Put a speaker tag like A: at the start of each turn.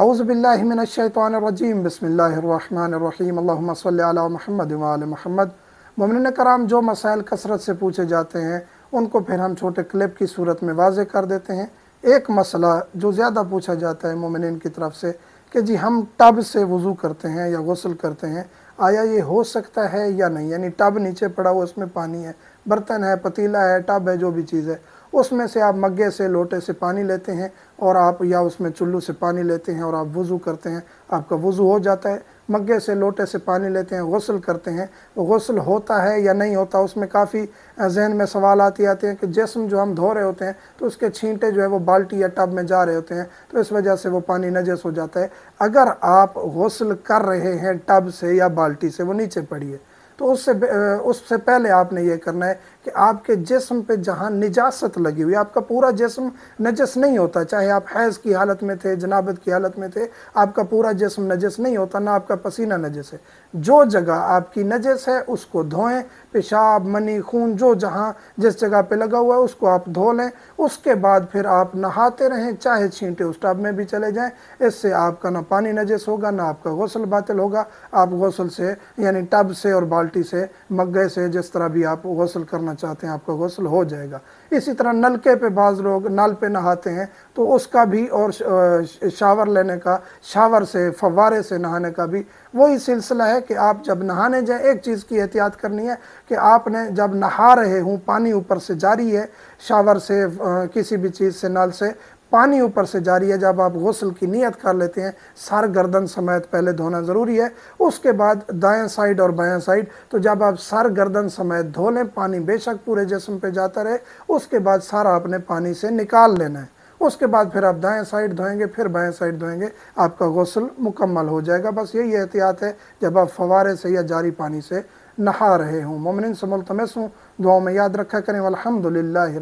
A: आउज़बिल्लिमिनशैतरजीम बसमीम अल्लाम महमद वाल महमद ममिन कराम जो मसाइल कसरत से पूछे जाते हैं उनको फिर हम छोटे क्लिप की सूरत में वाज कर देते हैं एक मसला जो ज़्यादा पूछा जाता है ममिन की तरफ से कि जी हम टब से वज़ू करते हैं या गसल करते हैं आया ये हो सकता है या नहीं यानी टब नीचे पड़ा हुआ उसमें पानी है बर्तन है पतीला है टब है जो भी चीज़ है उसमें से आप मग्गे से लोटे से पानी लेते हैं और आप या उसमें चुल्लू से पानी लेते हैं और आप वज़ू करते हैं आपका वज़ू हो जाता है मग्गे से लोटे से पानी लेते हैं गसल करते हैं गसल होता है या नहीं होता उसमें काफ़ी जहन में सवाल आते आते हैं कि जिसम जो हम धो रहे होते हैं तो उसके छींटे जो है वो बाल्टी या टब में जा रहे होते हैं तो इस वजह से वो पानी नजस हो जाता है अगर आप गसल कर रहे हैं टब से या बाल्टी से वो नीचे पड़ी है तो उससे उससे पहले आपने ये करना है कि आपके जिसम पे जहाँ निजासत लगी हुई आपका पूरा जिसम नजस नहीं होता चाहे आप हैज़ की हालत में थे जनाबत की हालत में थे आपका पूरा जिसम नजस नहीं होता ना आपका पसीना नजस है जो जगह आपकी नजस है उसको धोएं पेशाब मनी खून जो जहाँ जिस जगह पे लगा हुआ है उसको आप धो लें उसके बाद फिर आप नहाते रहें चाहे छींटे उस टब में भी चले जाएँ इससे आपका ना पानी नजस होगा ना आपका गौसल बातिल होगा आप गौसल से यानी टब से और बाल्टी बाल्टी से मग्गे से जिस तरह भी आप गौसल करना चाहते हैं आपका गौसल हो जाएगा इसी तरह नलके पे बाज़ लोग नल पे नहाते हैं तो उसका भी और शावर लेने का शावर से फवारे से नहाने का भी वही सिलसिला है कि आप जब नहाने जाएं एक चीज़ की एहतियात करनी है कि आपने जब नहा रहे हों पानी ऊपर से जारी है शावर से किसी भी चीज़ से नल से पानी ऊपर से जारी है जब आप गसल की नीयत कर लेते हैं सर गर्दन समेत पहले धोना ज़रूरी है उसके बाद दाएं साइड और बाएं साइड तो जब आप सर गर्दन समेत धो लें पानी बेशक पूरे जिसम पे जाता रहे उसके बाद सारा आपने पानी से निकाल लेना है उसके बाद फिर आप दाएं साइड धोएंगे फिर बाएं साइड धोएंगे आपका गसल मुकम्मल हो जाएगा बस यही एहतियात है जब आप फवारे से या जारी पानी से नहा रहे हों ममिन से मुलतमस हूँ दुआ में याद रखा करें अलहमदिल्ला